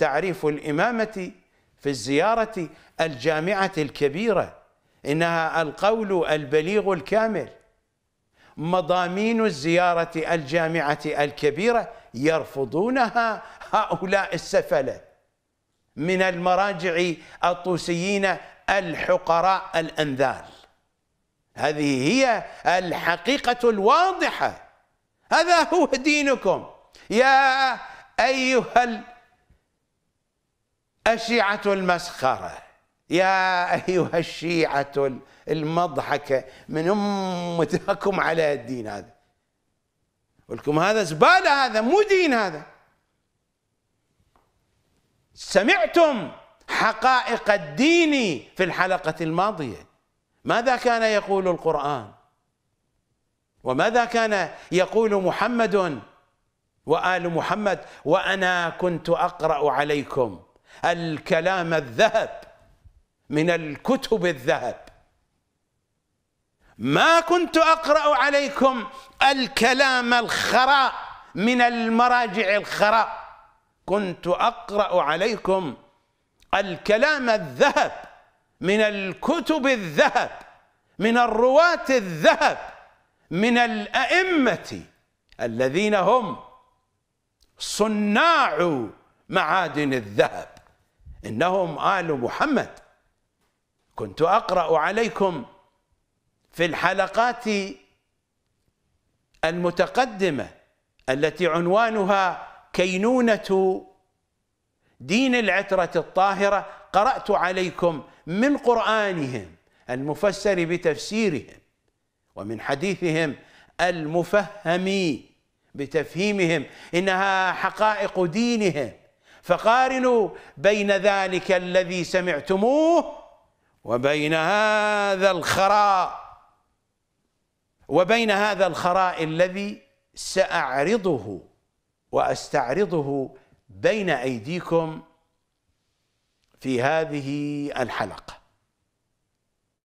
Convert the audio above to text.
تعريف الإمامة في الزيارة الجامعة الكبيرة إنها القول البليغ الكامل مضامين الزيارة الجامعة الكبيرة يرفضونها هؤلاء السفلة من المراجع الطوسيين الحقراء الأنذال هذه هي الحقيقة الواضحة هذا هو دينكم يا أيها الشيعة المسخرة يا أيها الشيعة المضحكة من أمتكم على الدين هذا ولكم هذا زبالة هذا مو دين هذا سمعتم حقائق الدين في الحلقة الماضية ماذا كان يقول القرآن وماذا كان يقول محمد وآل محمد وأنا كنت أقرأ عليكم الكلام الذهب من الكتب الذهب ما كنت أقرأ عليكم الكلام الخراء من المراجع الخراء كنت أقرأ عليكم الكلام الذهب من الكتب الذهب من الرواة الذهب من الأئمة الذين هم صناع معادن الذهب إنهم آل محمد كنت أقرأ عليكم في الحلقات المتقدمة التي عنوانها كينونة دين العترة الطاهرة قرأت عليكم من قرآنهم المفسر بتفسيرهم ومن حديثهم المفهم بتفهيمهم إنها حقائق دينهم فقارنوا بين ذلك الذي سمعتموه وبين هذا الخراء وبين هذا الخراء الذي سأعرضه وأستعرضه بين أيديكم في هذه الحلقة